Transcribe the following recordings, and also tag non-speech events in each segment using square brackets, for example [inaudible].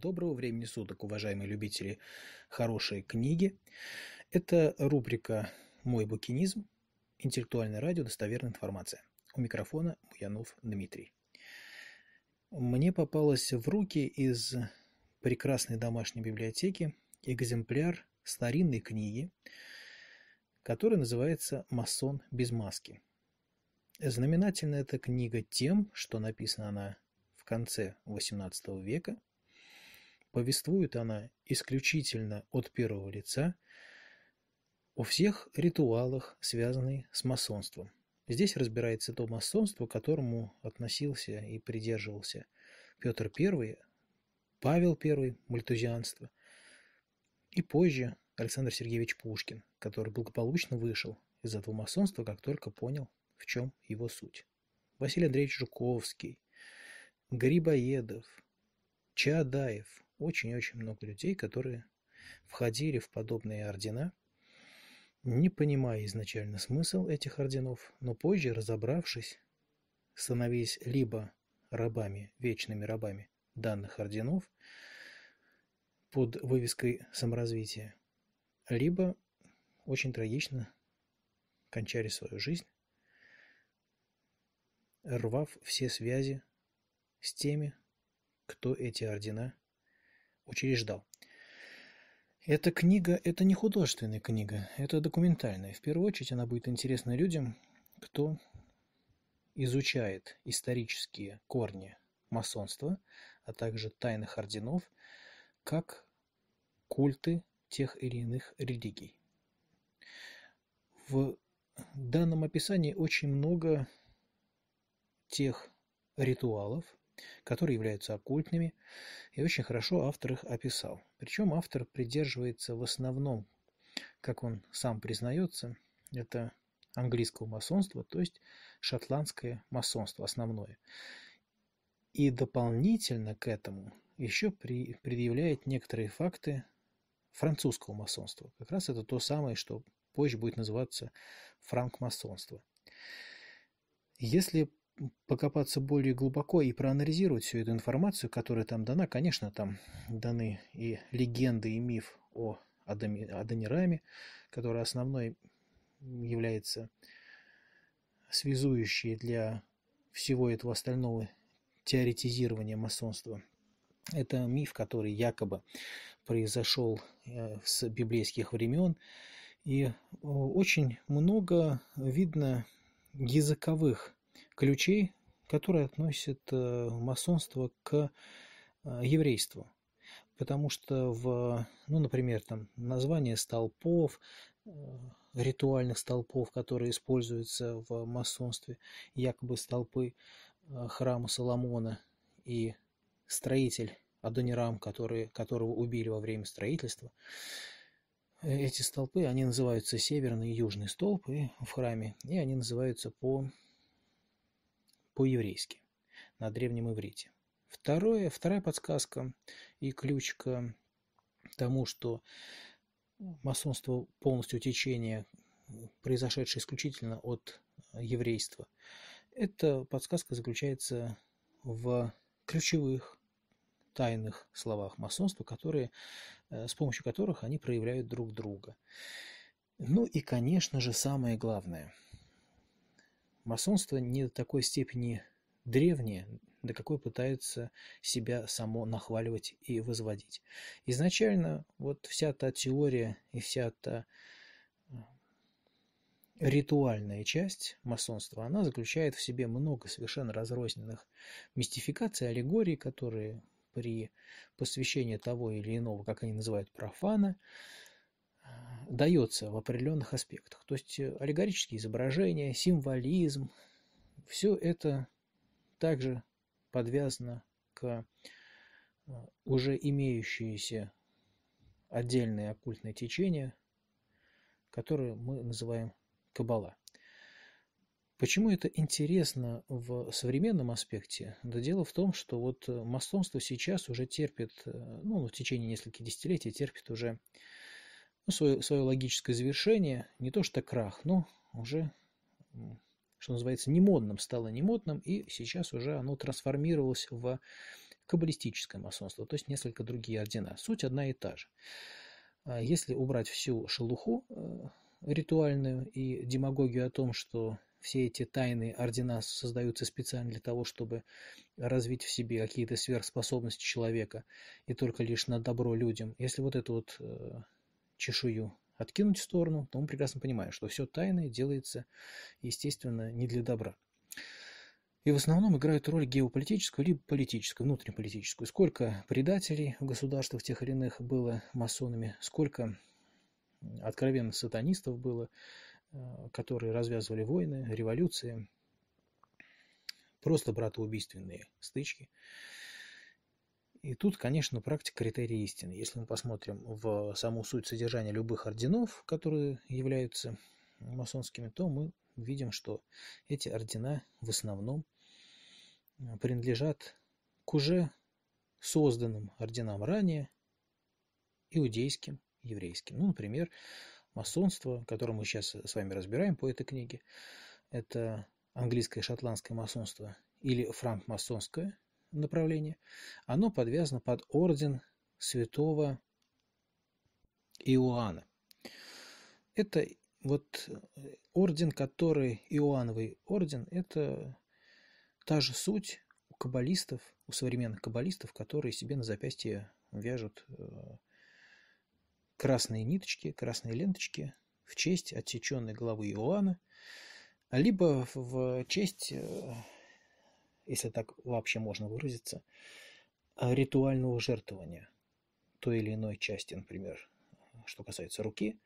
Доброго времени суток, уважаемые любители хорошей книги. Это рубрика «Мой букинизм. Интеллектуальное радио. Достоверная информация». У микрофона Буянов Дмитрий. Мне попалась в руки из прекрасной домашней библиотеки экземпляр старинной книги, которая называется «Масон без маски». Знаменательна эта книга тем, что написана она в конце XVIII века – повествует она исключительно от первого лица о всех ритуалах, связанных с масонством. Здесь разбирается то масонство, к которому относился и придерживался Петр I, Павел I, мультузианство, и позже Александр Сергеевич Пушкин, который благополучно вышел из этого масонства, как только понял, в чем его суть. Василий Андреевич Жуковский, Грибоедов, Чаадаев, очень-очень много людей, которые входили в подобные ордена, не понимая изначально смысл этих орденов, но позже, разобравшись, становились либо рабами, вечными рабами данных орденов под вывеской саморазвития, либо очень трагично кончали свою жизнь, рвав все связи с теми, кто эти ордена учреждал. Эта книга – это не художественная книга, это документальная. В первую очередь она будет интересна людям, кто изучает исторические корни масонства, а также тайных орденов, как культы тех или иных религий. В данном описании очень много тех ритуалов, которые являются оккультными, и очень хорошо автор их описал. Причем автор придерживается в основном, как он сам признается, это английского масонства, то есть шотландское масонство основное. И дополнительно к этому еще при, предъявляет некоторые факты французского масонства. Как раз это то самое, что позже будет называться франкмасонство. Если покопаться более глубоко и проанализировать всю эту информацию, которая там дана, конечно, там даны и легенды, и миф о Адонираме, который основной является связующей для всего этого остального теоретизирования масонства. Это миф, который якобы произошел э, с библейских времен. И э, очень много видно языковых ключей, которые относят э, масонство к э, еврейству. Потому что, в, ну, например, там название столпов, э, ритуальных столпов, которые используются в масонстве, якобы столпы храма Соломона и строитель Адонирам, который, которого убили во время строительства. Эти столпы, они называются северный и южный столб и в храме, и они называются по по-еврейски, на древнем иврите. Второе, вторая подсказка и ключ к тому, что масонство полностью течение, произошедшее исключительно от еврейства. Эта подсказка заключается в ключевых тайных словах масонства, которые, э, с помощью которых они проявляют друг друга. Ну и, конечно же, самое главное – Масонство не до такой степени древнее, до какой пытаются себя само нахваливать и возводить. Изначально вот вся та теория и вся та э, ритуальная часть масонства, она заключает в себе много совершенно разрозненных мистификаций, аллегорий, которые при посвящении того или иного, как они называют, профана, дается в определенных аспектах. То есть э, аллегорические изображения, символизм, все это также подвязано к э, уже имеющиеся отдельные оккультные течения, которые мы называем Кабала. Почему это интересно в современном аспекте? Да дело в том, что вот э, масонство сейчас уже терпит, ну, в течение нескольких десятилетий терпит уже ну, свое, свое логическое завершение, не то что крах, но уже, что называется, не модным стало не модным, и сейчас уже оно трансформировалось в каббалистическое масонство, то есть несколько другие ордена. Суть одна и та же. А если убрать всю шелуху э, ритуальную и демагогию о том, что все эти тайные ордена создаются специально для того, чтобы развить в себе какие-то сверхспособности человека и только лишь на добро людям. Если вот эту вот э, чешую откинуть в сторону, то мы прекрасно понимаем, что все тайное делается, естественно, не для добра. И в основном играют роль геополитическую, либо политическую, внутреннеполитическую. Сколько предателей в государствах тех или иных было масонами, сколько откровенно сатанистов было, э, которые развязывали войны, революции, просто братоубийственные стычки – и тут, конечно, практика критерий истины. Если мы посмотрим в саму суть содержания любых орденов, которые являются масонскими, то мы видим, что эти ордена в основном принадлежат к уже созданным орденам ранее, иудейским, еврейским. Ну, например, масонство, которое мы сейчас с вами разбираем по этой книге, это английское и шотландское масонство или франкмасонское, направление, оно подвязано под орден святого Иоанна. Это вот орден, который Иоанновый орден, это та же суть у каббалистов, у современных каббалистов, которые себе на запястье вяжут э, красные ниточки, красные ленточки в честь отсеченной головы Иоанна, либо в честь э, если так вообще можно выразиться, э, ритуального жертвования той или иной части, например, что касается руки,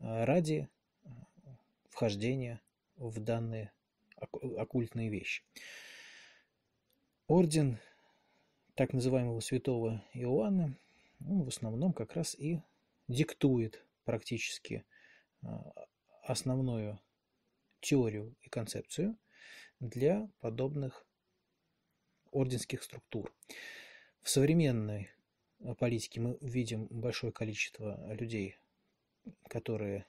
э, ради э, вхождения в данные оккультные вещи. Орден так называемого святого Иоанна ну, в основном как раз и диктует практически основную теорию и концепцию для подобных орденских структур. В современной э, политике мы видим большое количество людей, которые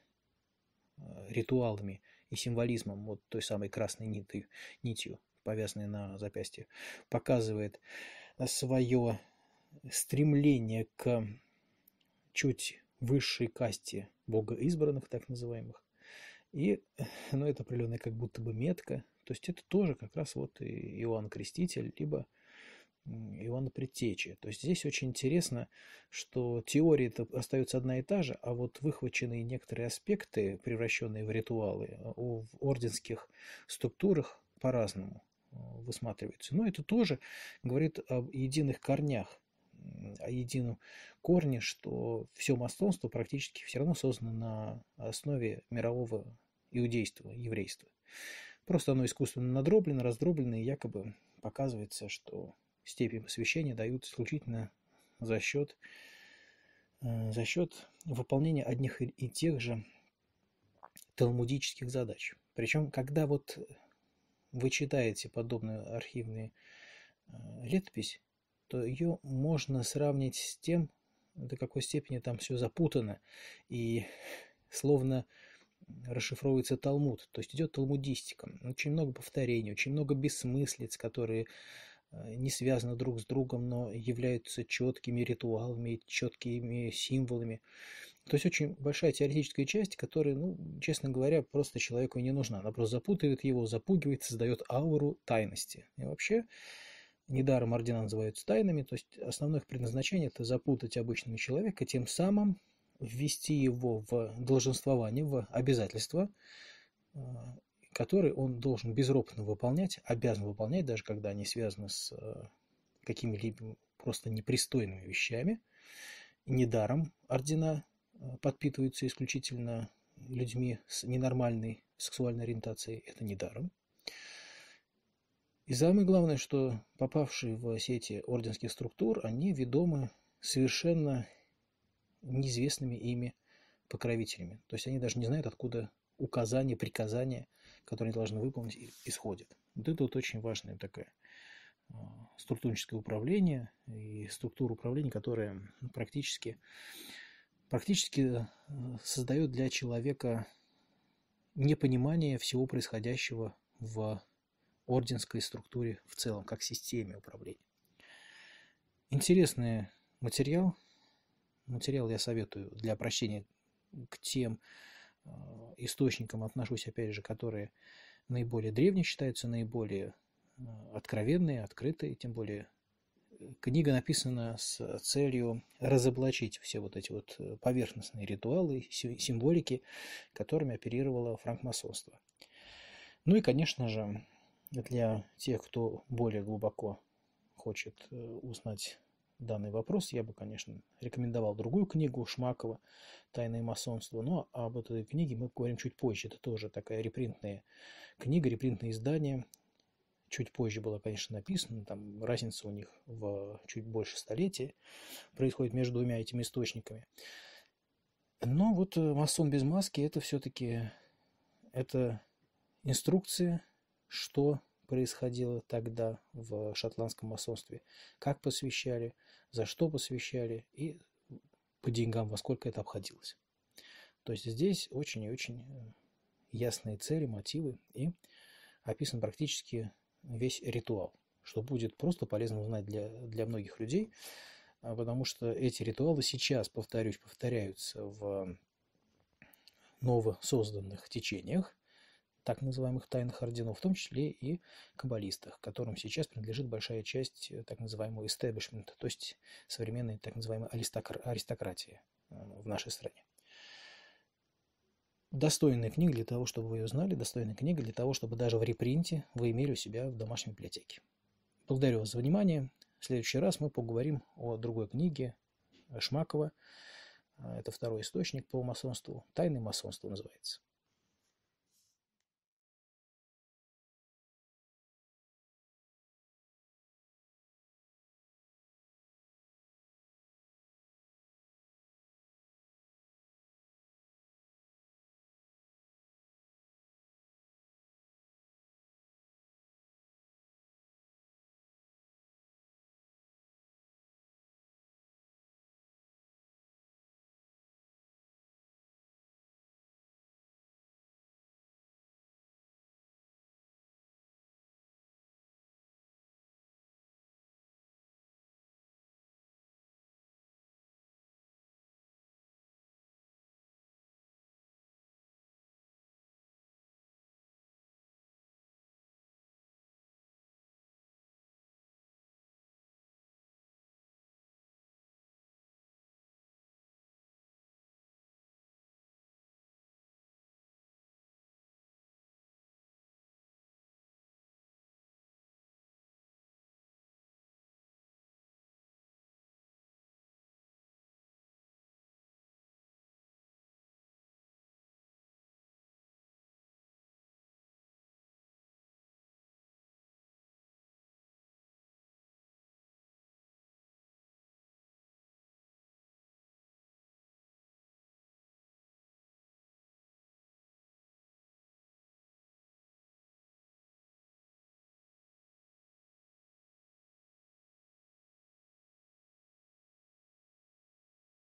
э, ритуалами и символизмом, вот той самой красной нитью, нитью повязанной на запястье, показывает э, свое стремление к чуть высшей касте богоизбранных, так называемых. И, ну, это определенная как будто бы метка, то есть это тоже как раз вот Иоанн Креститель, либо Иоанн Предтечи. То есть здесь очень интересно, что теория остается одна и та же, а вот выхваченные некоторые аспекты, превращенные в ритуалы, э, в орденских структурах по-разному э, высматриваются. Но это тоже говорит об единых корнях, о едином корне, что все масонство практически все равно создано на основе мирового иудейства, еврейства. Просто оно искусственно надроблено, раздроблено и якобы показывается, что степень посвящения дают исключительно за счет, э, за счет выполнения одних и тех же талмудических задач. Причем, когда вот вы читаете подобную архивную э, летопись, то ее можно сравнить с тем, до какой степени там все запутано и [laughs] словно расшифровывается Талмуд, то есть идет талмудистика. Очень много повторений, очень много бессмыслиц, которые э, не связаны друг с другом, но являются четкими ритуалами, четкими символами. То есть очень большая теоретическая часть, которая, ну, честно говоря, просто человеку не нужна. Она просто запутывает его, запугивает, создает ауру тайности. И вообще, недаром ордена называются тайнами, то есть основное их предназначение – это запутать обычного человека, тем самым ввести его в долженствование, в обязательства, э, которые он должен безропотно выполнять, обязан выполнять, даже когда они связаны с э, какими-либо просто непристойными вещами. Недаром ордена э, подпитываются исключительно людьми с ненормальной сексуальной ориентацией. Это недаром. И самое главное, что попавшие в сети орденских структур, они ведомы совершенно неизвестными ими покровителями. То есть они даже не знают, откуда указания, приказания, которые они должны выполнить, исходят. Вот это вот очень важная такая структурническое управление и структура управления, которая практически, практически э, создает для человека непонимание всего происходящего в орденской структуре в целом, как системе управления. Интересный материал, Материал я советую для обращения к тем э, источникам, отношусь, опять же, которые наиболее древние считаются, наиболее э, откровенные, открытые, тем более э, книга написана с целью разоблачить все вот эти вот поверхностные ритуалы, символики, которыми оперировало франкмасонство. Ну и, конечно же, для тех, кто более глубоко хочет узнать данный вопрос, я бы, конечно, рекомендовал другую книгу Шмакова «Тайное масонство», но об этой книге мы поговорим чуть позже. Это тоже такая репринтная книга, репринтное издание. Чуть позже было, конечно, написано, там разница у них в чуть больше столетия происходит между двумя этими источниками. Но вот э, «Масон без маски» – это все-таки это инструкция, что происходило тогда в шотландском масонстве, как посвящали, за что посвящали и по деньгам, во сколько это обходилось. То есть здесь очень и очень э, ясные цели, мотивы и описан практически весь ритуал, что будет просто полезно узнать для, для многих людей, а, потому что эти ритуалы сейчас, повторюсь, повторяются в новосозданных течениях, так называемых тайных орденов, в том числе и каббалистах, которым сейчас принадлежит большая часть э, так называемого истеблишмента, то есть современной так называемой аристократии э, в нашей стране. Достойная книга для того, чтобы вы ее знали, достойная книга для того, чтобы даже в репринте вы имели у себя в домашней библиотеке. Благодарю вас за внимание. В следующий раз мы поговорим о другой книге Шмакова. Э, это второй источник по масонству. Тайное масонство называется.